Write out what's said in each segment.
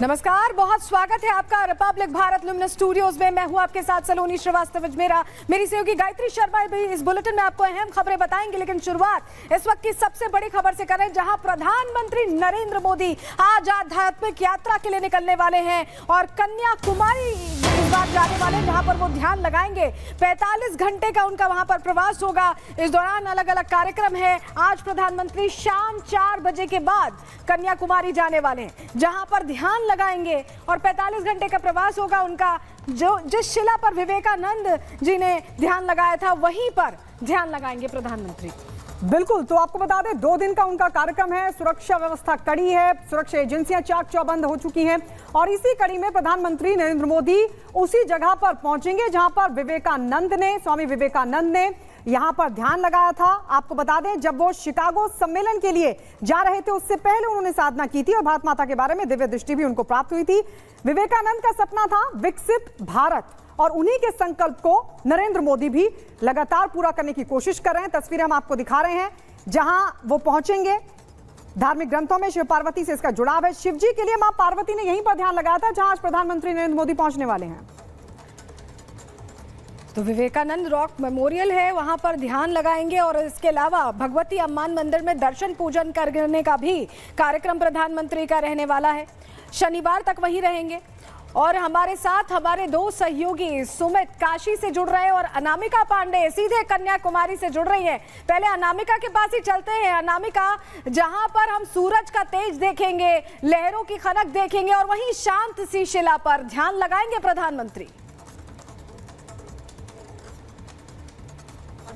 नमस्कार बहुत स्वागत है आपका रिपब्लिक भारत लुमन स्टूडियोज में मैं हूं आपके साथ सलोनी श्रीवास्तव मेरा मेरी सहयोगी गायत्री शर्मा भी इस बुलेटिन में आपको अहम खबरें बताएंगे लेकिन शुरुआत इस वक्त की सबसे बड़ी खबर से करें जहां प्रधानमंत्री नरेंद्र मोदी आज आध्यात्मिक यात्रा के लिए निकलने वाले हैं और कन्याकुमारी परिवार जाने वाले जहां पर वो ध्यान लगाएंगे 45 घंटे का उनका वहां पर प्रवास होगा इस दौरान अलग अलग कार्यक्रम है आज प्रधानमंत्री शाम चार बजे के बाद कन्याकुमारी जाने वाले हैं जहां पर ध्यान लगाएंगे और 45 घंटे का प्रवास होगा उनका जो जिस शिला पर विवेकानंद जी ने ध्यान लगाया था वहीं पर ध्यान लगाएंगे प्रधानमंत्री बिल्कुल तो आपको बता दें दो दिन का उनका कार्यक्रम है सुरक्षा व्यवस्था कड़ी है सुरक्षा एजेंसियां चाक चौबंद हो चुकी हैं और इसी कड़ी में प्रधानमंत्री नरेंद्र मोदी उसी जगह पर पहुंचेंगे जहां पर विवेकानंद ने स्वामी विवेकानंद ने यहां पर ध्यान लगाया था आपको बता दें जब वो शिकागो सम्मेलन के लिए जा रहे थे उससे पहले उन्होंने साधना की थी और भारत माता के बारे में दिव्य दृष्टि भी उनको प्राप्त हुई थी विवेकानंद का सपना था विकसित भारत और उन्हीं के संकल्प को नरेंद्र मोदी भी लगातार पूरा करने की कोशिश कर रहे हैं तस्वीरें हम आपको दिखा रहे हैं जहां वो पहुंचेंगे धार्मिक ग्रंथों में शिव पार्वती से इसका जुड़ाव है शिवजी के लिए मां पार्वती ने यहीं पर ध्यान लगाया था जहां आज प्रधानमंत्री नरेंद्र मोदी पहुंचने वाले हैं तो विवेकानंद रॉक मेमोरियल है वहाँ पर ध्यान लगाएंगे और इसके अलावा भगवती अम्मान मंदिर में दर्शन पूजन करने का भी कार्यक्रम प्रधानमंत्री का रहने वाला है शनिवार तक वहीं रहेंगे और हमारे साथ हमारे दो सहयोगी सुमित काशी से जुड़ रहे हैं और अनामिका पांडे सीधे कन्याकुमारी से जुड़ रही हैं पहले अनामिका के पास ही चलते हैं अनामिका जहां पर हम सूरज का तेज देखेंगे लहरों की खनक देखेंगे और वहीं शांत सी शिला पर ध्यान लगाएंगे प्रधानमंत्री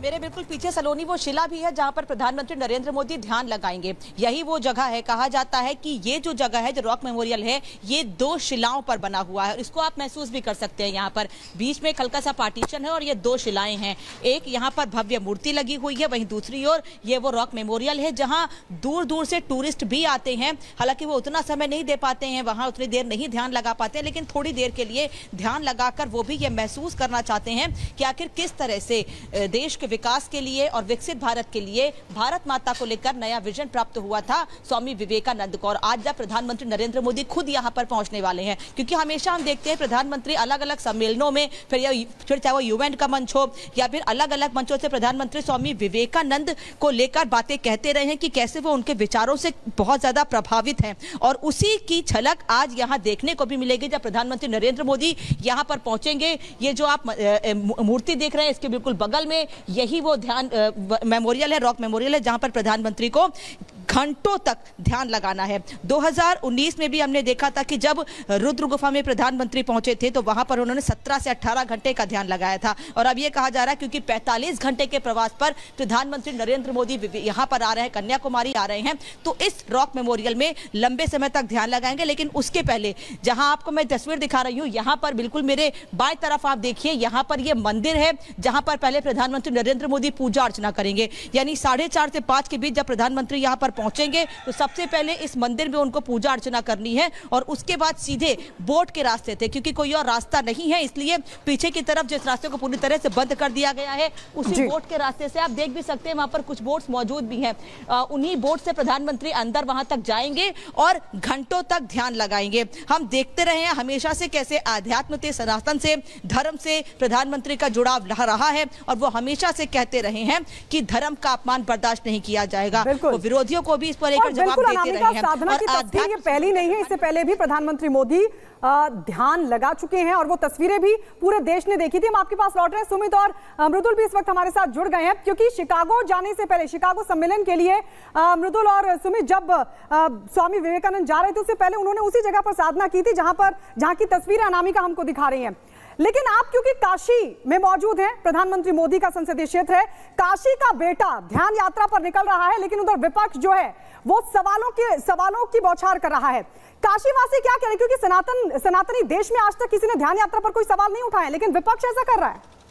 मेरे बिल्कुल पीछे सलोनी वो शिला भी है जहां पर प्रधानमंत्री नरेंद्र मोदी ध्यान लगाएंगे यही वो जगह है कहा जाता है कि ये जो जगह है जो रॉक मेमोरियल है ये दो शिलाओं पर बना हुआ है इसको आप महसूस भी कर सकते हैं यहाँ पर बीच में हल्का सा पार्टीशन है और ये दो शिलाएं हैं एक यहाँ पर भव्य मूर्ति लगी हुई है वहीं दूसरी ओर ये वो रॉक मेमोरियल है जहाँ दूर दूर से टूरिस्ट भी आते हैं हालांकि वो उतना समय नहीं दे पाते हैं वहाँ उतनी देर नहीं ध्यान लगा पाते हैं लेकिन थोड़ी देर के लिए ध्यान लगाकर वो भी ये महसूस करना चाहते हैं कि आखिर किस तरह से देश के विकास के लिए और विकसित भारत के लिए भारत माता को लेकर नया विजन प्राप्त हुआ था स्वामी विवेकानंद को और आज जब प्रधानमंत्री नरेंद्र मोदी खुद यहाँ पर पहुंचने वाले हैं क्योंकि हमेशा हम देखते हैं प्रधानमंत्री अलग अलग सम्मेलनों में फिर या फिर चाहे वो यूएन का मंच हो या फिर अलग अलग मंचों से प्रधानमंत्री स्वामी विवेकानंद को लेकर बातें कहते रहे हैं कि कैसे वो उनके विचारों से बहुत ज्यादा प्रभावित हैं और उसी की छलक आज यहाँ देखने को भी मिलेगी जब प्रधानमंत्री नरेंद्र मोदी यहाँ पर पहुंचेंगे ये जो आप मूर्ति देख रहे हैं इसके बिल्कुल बगल में यही वो ध्यान मेमोरियल है रॉक मेमोरियल है जहां पर प्रधानमंत्री को घंटों तक ध्यान लगाना है 2019 में भी हमने देखा था कि जब रुद्र गुफा में प्रधानमंत्री पहुंचे थे तो वहां पर उन्होंने 17 से 18 घंटे का ध्यान लगाया था और अब ये कहा जा रहा है क्योंकि 45 घंटे के प्रवास पर प्रधानमंत्री नरेंद्र मोदी यहाँ पर आ रहे हैं कन्याकुमारी आ रहे हैं तो इस रॉक मेमोरियल में लंबे समय तक ध्यान लगाएंगे लेकिन उसके पहले जहाँ आपको मैं तस्वीर दिखा रही हूँ यहाँ पर बिल्कुल मेरे बाएं तरफ आप देखिए यहाँ पर ये मंदिर है जहां पर पहले प्रधानमंत्री नरेंद्र मोदी पूजा अर्चना करेंगे यानी साढ़े से पांच के बीच जब प्रधानमंत्री यहाँ पर पहुंचेंगे तो सबसे पहले इस मंदिर में उनको पूजा अर्चना करनी है और उसके बाद सीधे बोट के रास्ते थे क्योंकि कोई और रास्ता नहीं है इसलिए पीछे की तरफ जिस रास्ते को पूरी तरह से बंद कर दिया गया है उसी बोट के रास्ते से आप देख भी सकते हैं वहां पर कुछ बोट्स मौजूद भी हैं उन्हीं बोट से प्रधानमंत्री अंदर वहां तक जाएंगे और घंटों तक ध्यान लगाएंगे हम देखते रहे हैं हमेशा से कैसे आध्यात्म से सनातन से धर्म से प्रधानमंत्री का जुड़ाव रह रहा है और वो हमेशा से कहते रहे हैं कि धर्म का अपमान बर्दाश्त नहीं किया जाएगा वो विरोधियों को को भी इस पर लेकर जवाब देते रहे हैं साधना की तस्वीर ये पहली नहीं है इससे पहले भी प्रधानमंत्री मोदी ध्यान लगा चुके हैं और वो तस्वीरें भी पूरे देश ने देखी थी हम आपके पास लौट रहे हैं सुमित और मृदुल भी इस वक्त हमारे साथ जुड़ गए हैं क्योंकि शिकागो जाने से पहले शिकागो सम्मेलन के लिए मृदुल और सुमित जब स्वामी विवेकानंद जा रहे थे उससे पहले उन्होंने उसी जगह पर साधना की थी जहां पर जहां की तस्वीरें अनामिका हमको दिखा रही है लेकिन आप क्योंकि काशी में मौजूद हैं प्रधानमंत्री मोदी का संसदीय क्षेत्र है काशी का बेटा ध्यान यात्रा पर निकल रहा है लेकिन उधर विपक्ष जो है वो सवालों के सवालों की बौछार कर रहा है काशीवासी क्या कह रहे हैं क्योंकि सनातन सनातनी देश में आज तक किसी ने ध्यान यात्रा पर कोई सवाल नहीं उठाया लेकिन विपक्ष ऐसा कर रहा है